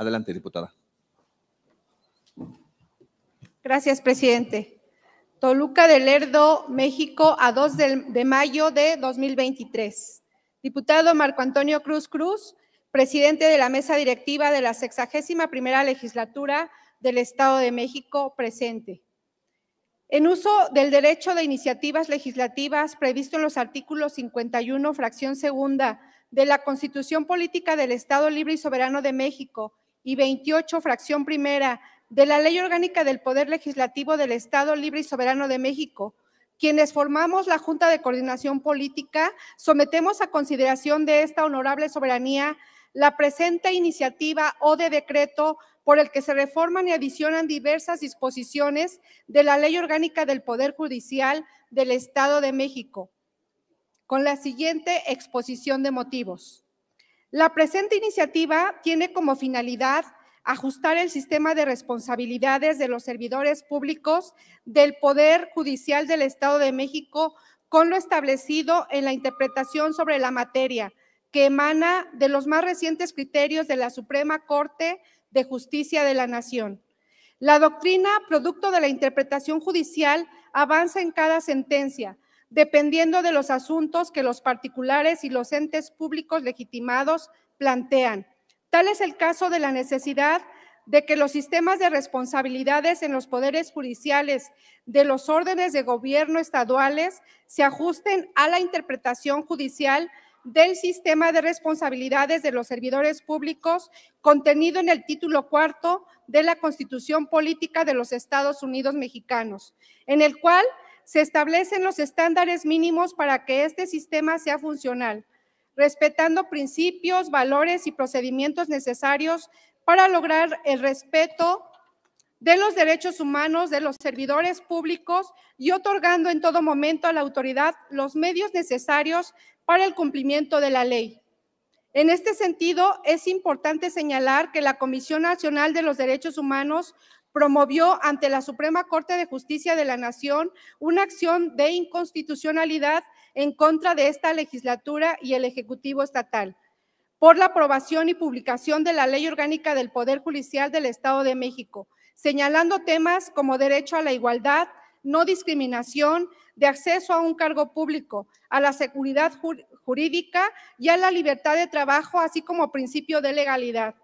Adelante, diputada. Gracias, presidente. Toluca de Lerdo, México, a 2 de, mayo de 2023. Diputado Marco Antonio Cruz Cruz, presidente de la mesa directiva de la 61 primera legislatura del Estado de México, presente. En uso del derecho de iniciativas legislativas previsto en los artículos 51, fracción segunda de la Constitución Política del Estado Libre y Soberano de México y 28, fracción primera, de la Ley Orgánica del Poder Legislativo del Estado Libre y Soberano de México, quienes formamos la Junta de Coordinación Política, sometemos a consideración de esta honorable soberanía la presente iniciativa o de decreto por el que se reforman y adicionan diversas disposiciones de la Ley Orgánica del Poder Judicial del Estado de México, con la siguiente exposición de motivos. La presente iniciativa tiene como finalidad ajustar el sistema de responsabilidades de los servidores públicos del Poder Judicial del Estado de México con lo establecido en la interpretación sobre la materia que emana de los más recientes criterios de la Suprema Corte de Justicia de la Nación. La doctrina, producto de la interpretación judicial, avanza en cada sentencia, dependiendo de los asuntos que los particulares y los entes públicos legitimados plantean. Tal es el caso de la necesidad de que los sistemas de responsabilidades en los poderes judiciales de los órdenes de gobierno estaduales se ajusten a la interpretación judicial del sistema de responsabilidades de los servidores públicos contenido en el título cuarto de la Constitución Política de los Estados Unidos Mexicanos, en el cual se establecen los estándares mínimos para que este sistema sea funcional, respetando principios, valores y procedimientos necesarios para lograr el respeto de los derechos humanos de los servidores públicos y otorgando en todo momento a la autoridad los medios necesarios para el cumplimiento de la ley. En este sentido, es importante señalar que la Comisión Nacional de los Derechos Humanos promovió ante la Suprema Corte de Justicia de la Nación una acción de inconstitucionalidad en contra de esta legislatura y el Ejecutivo Estatal por la aprobación y publicación de la Ley Orgánica del Poder Judicial del Estado de México, señalando temas como derecho a la igualdad, no discriminación, de acceso a un cargo público, a la seguridad jurídica y a la libertad de trabajo, así como principio de legalidad.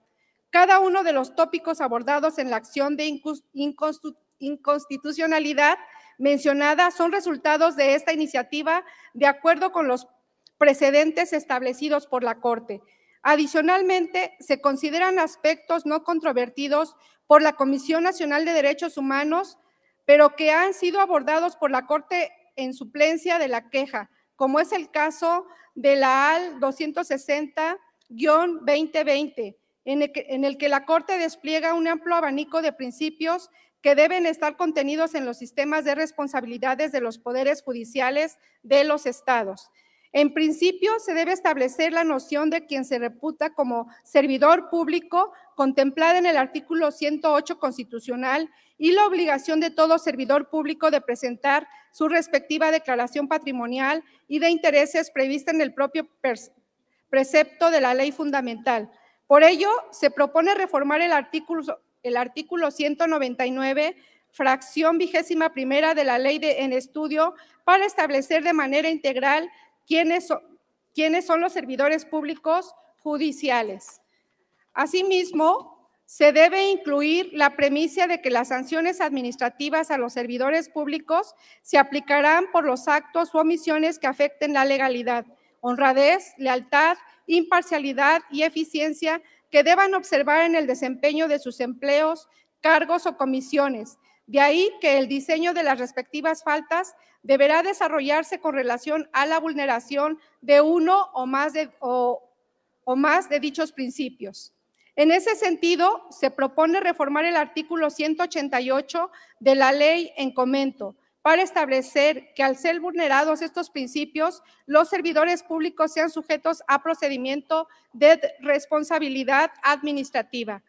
Cada uno de los tópicos abordados en la acción de inconstitucionalidad mencionada son resultados de esta iniciativa de acuerdo con los precedentes establecidos por la Corte. Adicionalmente, se consideran aspectos no controvertidos por la Comisión Nacional de Derechos Humanos, pero que han sido abordados por la Corte en suplencia de la queja, como es el caso de la AL 260-2020, en el que la Corte despliega un amplio abanico de principios que deben estar contenidos en los sistemas de responsabilidades de los poderes judiciales de los estados. En principio, se debe establecer la noción de quien se reputa como servidor público contemplada en el artículo 108 constitucional y la obligación de todo servidor público de presentar su respectiva declaración patrimonial y de intereses prevista en el propio precepto de la ley fundamental. Por ello, se propone reformar el artículo, el artículo 199 fracción vigésima primera de la ley de, en estudio para establecer de manera integral quiénes, quiénes son los servidores públicos judiciales. Asimismo, se debe incluir la premisa de que las sanciones administrativas a los servidores públicos se aplicarán por los actos o omisiones que afecten la legalidad, honradez, lealtad, imparcialidad y eficiencia que deban observar en el desempeño de sus empleos, cargos o comisiones. De ahí que el diseño de las respectivas faltas deberá desarrollarse con relación a la vulneración de uno o más o más de dichos principios. En ese sentido, se propone reformar el artículo 188 de la ley en comento para establecer que al ser vulnerados estos principios, los servidores públicos sean sujetos a procedimiento de responsabilidad administrativa.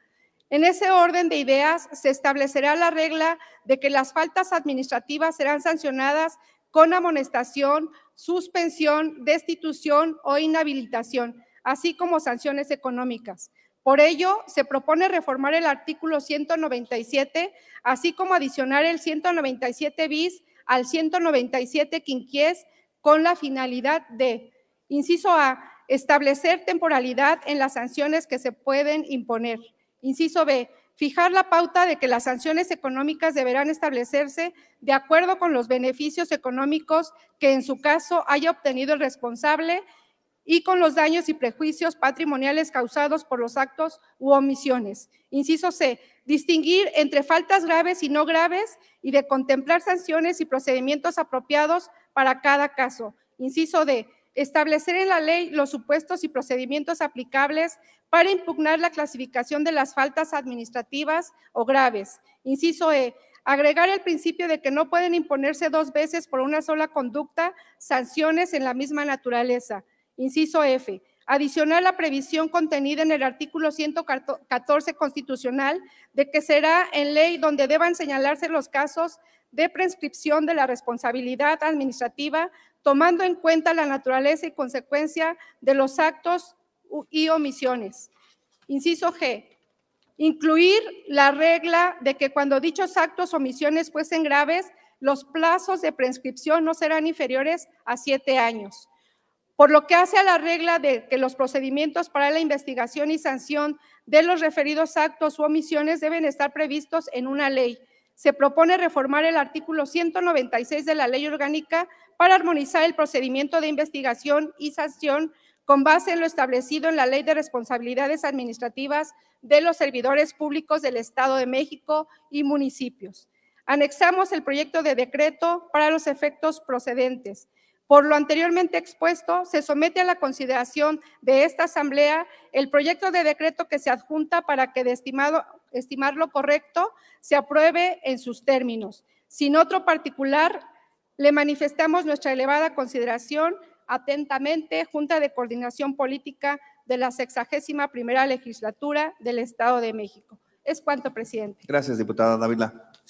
En ese orden de ideas, se establecerá la regla de que las faltas administrativas serán sancionadas con amonestación, suspensión, destitución o inhabilitación, así como sanciones económicas. Por ello, se propone reformar el artículo 197, así como adicionar el 197 bis al 197 quinquies con la finalidad de, inciso A, establecer temporalidad en las sanciones que se pueden imponer. Inciso B, fijar la pauta de que las sanciones económicas deberán establecerse de acuerdo con los beneficios económicos que en su caso haya obtenido el responsable y con los daños y prejuicios patrimoniales causados por los actos u omisiones. Inciso C, distinguir entre faltas graves y no graves y de contemplar sanciones y procedimientos apropiados para cada caso. Inciso D, establecer en la ley los supuestos y procedimientos aplicables para impugnar la clasificación de las faltas administrativas o graves. Inciso E, agregar el principio de que no pueden imponerse dos veces por una sola conducta sanciones en la misma naturaleza. Inciso F. Adicionar la previsión contenida en el artículo 114 constitucional de que será en ley donde deban señalarse los casos de prescripción de la responsabilidad administrativa, tomando en cuenta la naturaleza y consecuencia de los actos y omisiones. Inciso G. Incluir la regla de que cuando dichos actos o omisiones fuesen graves, los plazos de prescripción no serán inferiores a siete años. Por lo que hace a la regla de que los procedimientos para la investigación y sanción de los referidos actos u omisiones deben estar previstos en una ley. Se propone reformar el artículo 196 de la ley orgánica para armonizar el procedimiento de investigación y sanción con base en lo establecido en la Ley de Responsabilidades Administrativas de los Servidores Públicos del Estado de México y municipios. Anexamos el proyecto de decreto para los efectos procedentes. Por lo anteriormente expuesto, se somete a la consideración de esta Asamblea el proyecto de decreto que se adjunta para que, de estimado, estimar lo correcto, se apruebe en sus términos. Sin otro particular, le manifestamos nuestra elevada consideración atentamente Junta de Coordinación Política de la 61 primera legislatura del Estado de México. Es cuanto, presidente. Gracias, diputada Dávila.